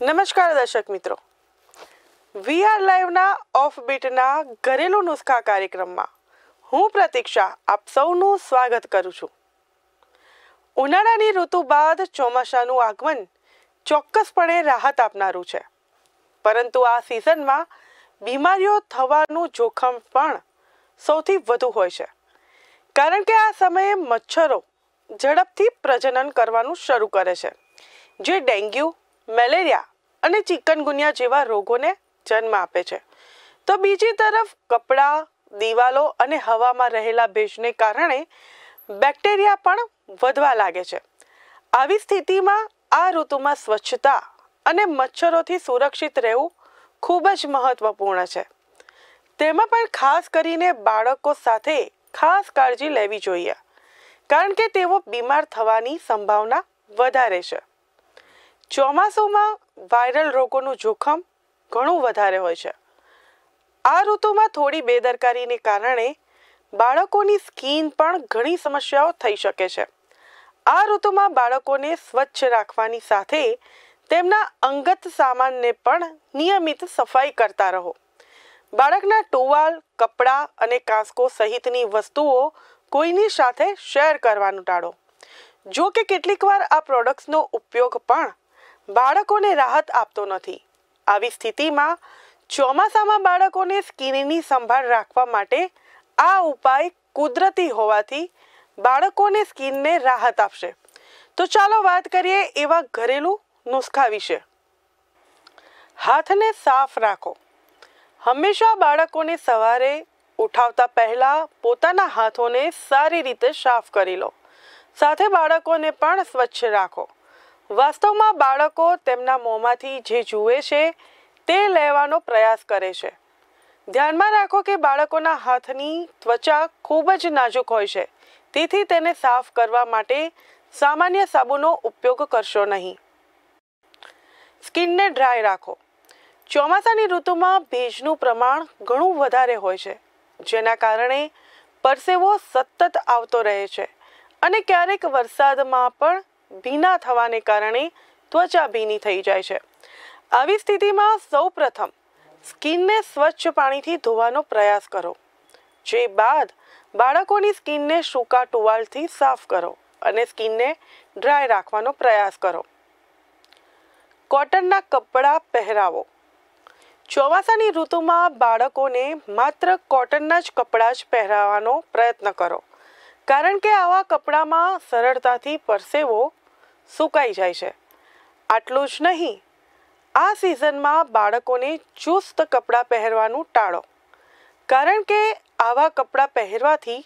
નમસ્કાર દર્શક મિત્રો વીઆર લાઈવના ઓફબીટના ઘરેલું નુસ્ખા કાર્યક્રમમાં હું પ્રતીક્ષા આપ સૌનું સ્વાગત કરું છું ઉનાળાની ઋતુ બાદ ચોમાસાનું આગમન ચોક્કસપણે રાહત આપનારું છે પરંતુ આ સિઝનમાં બીમારીઓ થવાનું જોખમ પણ સૌથી વધુ હોય છે કારણ કે આ સમયે મચ્છરો ઝડપથી પ્રજનન કરવાનું શરૂ કરે છે જે ડેન્ગ્યુ મેલેરિયા અને ચિકનગુનિયા જેવા રોગોને જન્મ આપે છે તો બીજી તરફ કપડાં દિવાલો અને હવામાં રહેલા ભેજને કારણે બેક્ટેરિયા પણ વધવા લાગે છે આવી સ્થિતિમાં આ ઋતુમાં સ્વચ્છતા અને મચ્છરોથી સુરક્ષિત રહેવું ખૂબ જ મહત્વપૂર્ણ છે તેમાં પણ ખાસ કરીને બાળકો સાથે ખાસ કાળજી લેવી જોઈએ કારણ કે તેઓ બીમાર થવાની સંભાવના વધારે છે ચોમાસુમાં વાયરલ રોગોનું જોખમ ઘણું વધારે હોય છે આ ઋતુમાં થોડી બેદરકારીને કારણે બાળકોની સ્કીન પણ ઘણી સમસ્યાઓ થઈ શકે છે આ ઋતુમાં બાળકોને સ્વચ્છ રાખવાની સાથે તેમના અંગત સામાનને પણ નિયમિત સફાઈ કરતા રહો બાળકના ટુવાલ કપડાં અને કાંસકો સહિતની વસ્તુઓ કોઈની સાથે શેર કરવાનું ટાળો જો કે કેટલીકવાર આ પ્રોડક્ટ્સનો ઉપયોગ પણ બાળકોને રાહત આપતો નથી આવી સ્થિતિમાં ચોમાસામાં બાળકોને સ્કિનની સંભાળ રાખવા માટે આ ઉપાય કુદરતી હોવાથી બાળકોને સ્કિનને રાહત આપશે તો ચાલો વાત કરીએ એવા ઘરેલું નુસ્ખા વિશે હાથને સાફ રાખો હંમેશા બાળકોને સવારે ઉઠાવતા પહેલાં પોતાના હાથોને સારી રીતે સાફ કરી લો સાથે બાળકોને પણ સ્વચ્છ રાખો વાસ્તવમાં બાળકો તેમના મોંમાંથી જે જુએ છે તે લેવાનો પ્રયાસ કરે છે ધ્યાનમાં રાખો કે બાળકોના હાથની ત્વચા ખૂબ જ નાજુક હોય છે તેથી તેને સાફ કરવા માટે સામાન્ય સાબુનો ઉપયોગ કરશો નહીં સ્કિનને ડ્રાય રાખો ચોમાસાની ઋતુમાં ભેજનું પ્રમાણ ઘણું વધારે હોય છે જેના કારણે પરસેવો સતત આવતો રહે છે અને ક્યારેક વરસાદમાં પણ ભીના થવાને કારણે ત્વચા ભીની થઈ જાય છે આવી સ્થિતિમાં સૌપ્રથમ સ્કિનને સ્વચ્છ પાણીથી ધોવાનો પ્રયાસ કરો જે બાદ બાળકોની સ્કિનને સૂકા ટુવાલથી સાફ કરો અને સ્કિનને ડ્રાય રાખવાનો પ્રયાસ કરો કોટનના કપડાં પહેરાવો ચોમાસાની ઋતુમાં બાળકોને માત્ર કોટનના જ કપડાં જ પહેરાવાનો પ્રયત્ન કરો કારણ કે આવા કપડામાં સરળતાથી પરસેવો સુકાઈ જાય છે આટલું જ નહીં આ સિઝનમાં બાળકોને ચુસ્ત કપડાં પહેરવાનું ટાળો કારણ કે આવા કપડાં પહેરવાથી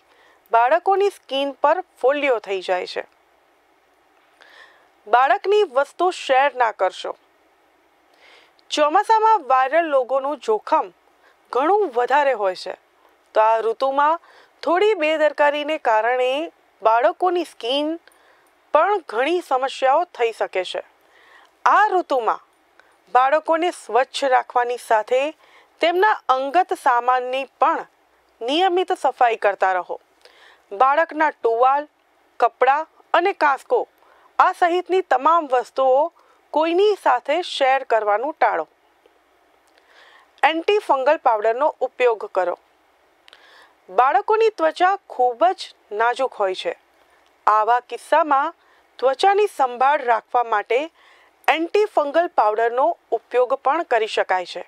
બાળકોની સ્કિન પર ફોલ્લીઓ થઈ જાય છે બાળકની વસ્તુ શેર ના કરશો ચોમાસામાં વાયરલ લોગોનું જોખમ ઘણું વધારે હોય છે તો આ ઋતુમાં થોડી બેદરકારીને કારણે બાળકોની સ્કિન પણ ઘણી સમસ્યાઓ થઈ શકે છે આ ઋતુમાં બાળકોને સ્વચ્છ રાખવાની સાથે તેમના અંગત સામાનની પણ નિયમિત સફાઈ કરતા રહો બાળકના ટુવાલ કપડાં અને કાંસકો આ સહિતની તમામ વસ્તુઓ કોઈની સાથે શેર કરવાનું ટાળો એન્ટી ફંગલ પાવડરનો ઉપયોગ કરો બાળકોની ત્વચા ખૂબ જ નાજુક હોય છે આવા કિસ્સામાં ત્વચાની સંભાળ રાખવા માટે એન્ટીફંગલ પાવડરનો ઉપયોગ પણ કરી શકાય છે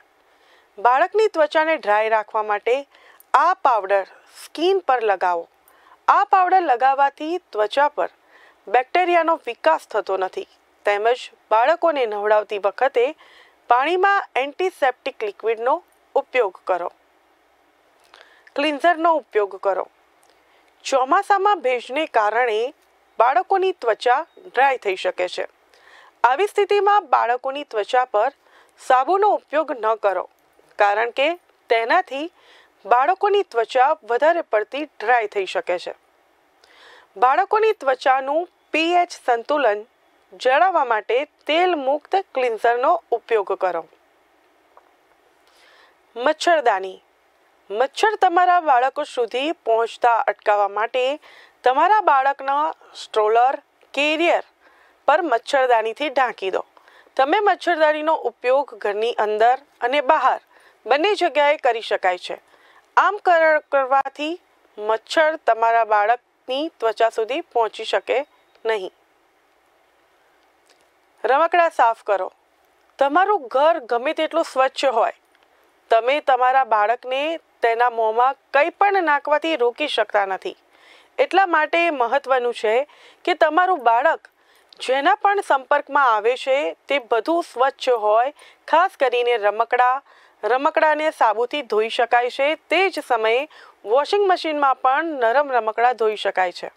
બાળકની ત્વચાને ડ્રાય રાખવા માટે આ પાવડર સ્કીન પર લગાવો આ પાવડર લગાવવાથી ત્વચા પર બેક્ટેરિયાનો વિકાસ થતો નથી તેમજ બાળકોને નવડાવતી વખતે પાણીમાં એન્ટિસેપ્ટિક લિક્વિડનો ઉપયોગ કરો ક્લિન્ઝરનો ઉપયોગ કરો ચોમાસામાં ભેજને કારણે બાળકોની ત્વચા ડ્રાય થઈ શકે છે આવી સ્થિતિમાં બાળકોની ત્વચા પર સાબુનો ઉપયોગ ન કરો કારણ કે તેનાથી બાળકોની ત્વચા વધારે પડતી ડ્રાય થઈ શકે છે બાળકોની ત્વચાનું પીએચ સંતુલન જળાવવા માટે તેલ મુક્ત ક્લિન્ઝરનો ઉપયોગ કરો મચ્છરદાની મચ્છર તમારા બાળકો સુધી પહોંચતા અટકાવવા માટે તમારા બાળકના સ્ટ્રોલર કેરિયર પર મચ્છરદાનીથી ઢાંકી દો તમે મચ્છરદાનીનો ઉપયોગ ઘરની અંદર અને બહાર બંને જગ્યાએ કરી શકાય છે આમ કરવાથી મચ્છર તમારા બાળકની ત્વચા સુધી પહોંચી શકે નહીં રમકડા સાફ કરો તમારું ઘર ગમે તેટલું સ્વચ્છ હોય તમે તમારા બાળકને તેના મોંમાં કંઈ પણ નાખવાથી રોકી શકતા નથી એટલા માટે મહત્વનું છે કે તમારું બાળક જેના પણ સંપર્કમાં આવે છે તે બધું સ્વચ્છ હોય ખાસ કરીને રમકડા રમકડાને સાબુથી ધોઈ શકાય છે તે જ સમયે વોશિંગ મશીનમાં પણ નરમ રમકડા ધોઈ શકાય છે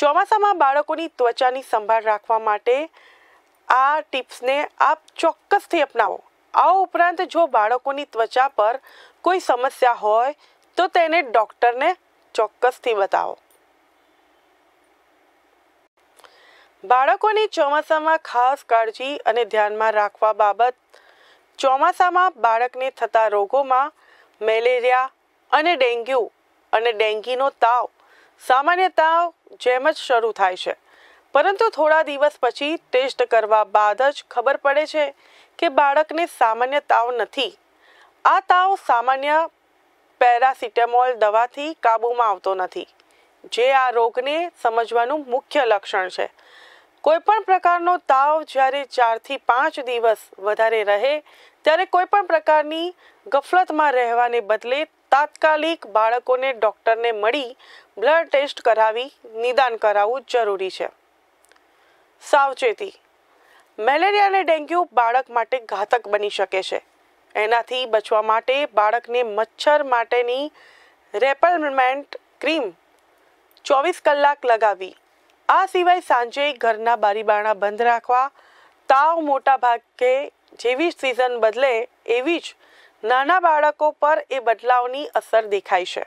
ચોમાસામાં બાળકોની ત્વચાની સંભાળ રાખવા માટે આ ટિપ્સને આપ ચોક્કસથી અપનાવો આ ઉપરાંત જો બાળકોની ત્વચા પર કોઈ સમસ્યા હોય તો તેને ડૉક્ટરને ચોક્કસથી બતાવો બાળકોની ચોમાસામાં ખાસ કાળજી અને ધ્યાનમાં રાખવા બાબત ચોમાસામાં બાળકને થતા રોગોમાં મેલેરિયા અને ડેન્ગ્યુ અને ડેન્ગીનો તાવ સામાન્ય તાવ જેમ જ શરૂ થાય છે પરંતુ થોડા દિવસ પછી ટેસ્ટ કરવા બાદ જ ખબર પડે છે કે બાળકને સામાન્ય તાવ નથી આ તાવ સામાન્ય પેરાસિટેમોલ દવાથી કાબૂમાં આવતો નથી જે આ રોગને સમજવાનું મુખ્ય લક્ષણ છે કોઈપણ પ્રકારનો તાવ જ્યારે ચારથી પાંચ દિવસ વધારે રહે ત્યારે કોઈપણ પ્રકારની ગફલતમાં રહેવાને બદલે તાત્કાલિક બાળકોને ડૉક્ટરને મળી બ્લડ ટેસ્ટ કરાવી નિદાન કરાવવું જરૂરી છે સાવચેતી મેલેરિયા અને ડેન્ગ્યુ બાળક માટે ઘાતક બની શકે છે એનાથી બચવા માટે બાળકને મચ્છર માટેની રેપલમેન્ટ ક્રીમ ચોવીસ કલાક લગાવી આ સિવાય સાંજે ઘરના બારીબારણા બંધ રાખવા તાવ મોટા ભાગે જેવી સિઝન બદલે એવી જ નાના બાળકો પર એ બદલાવની અસર દેખાય છે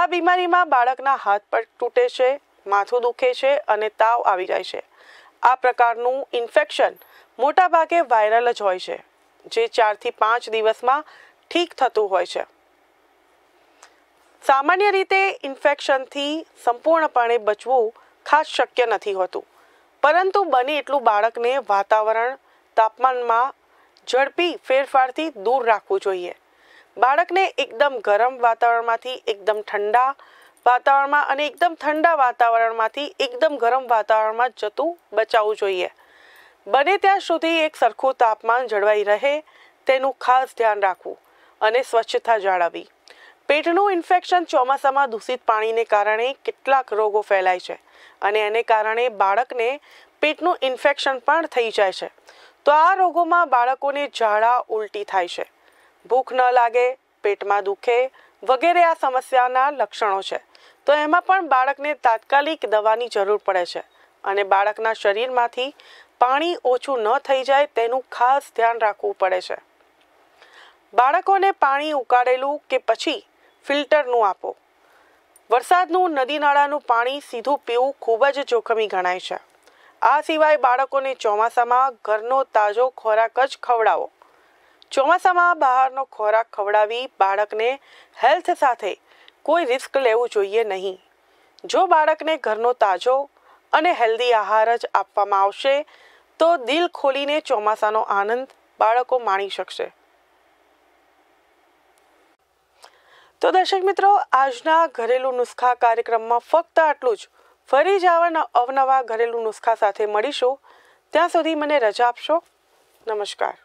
આ બીમારીમાં બાળકના હાથ પર તૂટે છે માથું દુખે છે અને તાવ આવી જાય છે આ પ્રકારનું ઇન્ફેક્શન મોટાભાગે વાયરલ જ હોય છે જે ચારથી પાંચ દિવસમાં ઠીક થતું હોય છે સામાન્ય રીતે ઇન્ફેક્શનથી સંપૂર્ણપણે બચવું ખાસ શક્ય નથી હોતું પરંતુ બને એટલું બાળકને વાતાવરણ તાપમાનમાં ઝડપી ફેરફારથી દૂર રાખવું જોઈએ બાળકને એકદમ ગરમ વાતાવરણમાંથી એકદમ ઠંડા વાતાવરણમાં અને એકદમ ઠંડા વાતાવરણમાંથી એકદમ ગરમ વાતાવરણમાં જતું બચાવવું જોઈએ બને ત્યાં સુધી એક સરખું તાપમાન જળવાઈ રહે તેનું ખાસ ધ્યાન રાખવું અને સ્વચ્છતા જાળવવી પેટનું ઇન્ફેક્શન ચોમાસામાં દૂષિત પાણીને કારણે કેટલાક રોગો ફેલાય છે અને એને કારણે બાળકને પેટનું ઇન્ફેક્શન પણ થઈ જાય છે તો આ રોગોમાં બાળકોને ઝાડા ઉલટી થાય છે ભૂખ ન લાગે પેટમાં દુખે વગેરે આ સમસ્યાના લક્ષણો છે તો એમાં પણ બાળકને તાત્કાલિક દવાની જરૂર પડે છે અને બાળકના શરીરમાંથી પાણી ઓછું ન થઈ જાય તેનું ખાસ ધ્યાન રાખવું પડે છે બાળકોને પાણી ઉકાળેલું કે પછી ફિલ્ટરનું આપો વરસાદનું નદી નાળાનું પાણી સીધું પીવું ખૂબ જ જોખમી ગણાય છે આ સિવાય બાળકોને ચોમાસામાં ઘરનો તાજો ખોરાક જ ખવડાવો ચોમાસામાં બહારનો ખોરાક ખવડાવી બાળકને હેલ્થ સાથે કોઈ રિસ્ક લેવું જોઈએ નહીં જો બાળકને ઘરનો તાજો અને હેલ્ધી આહાર જ આપવામાં આવશે તો દિલ ખોલીને ચોમાસાનો આનંદ બાળકો માણી શકશે તો દર્શક મિત્રો આજના ઘરેલું નુસ્ખા કાર્યક્રમમાં ફક્ત આટલું જ ફરી જ આવા અવનવા ઘરેલું નુસ્ખા સાથે મળીશું ત્યાં સુધી મને રજા આપશો નમસ્કાર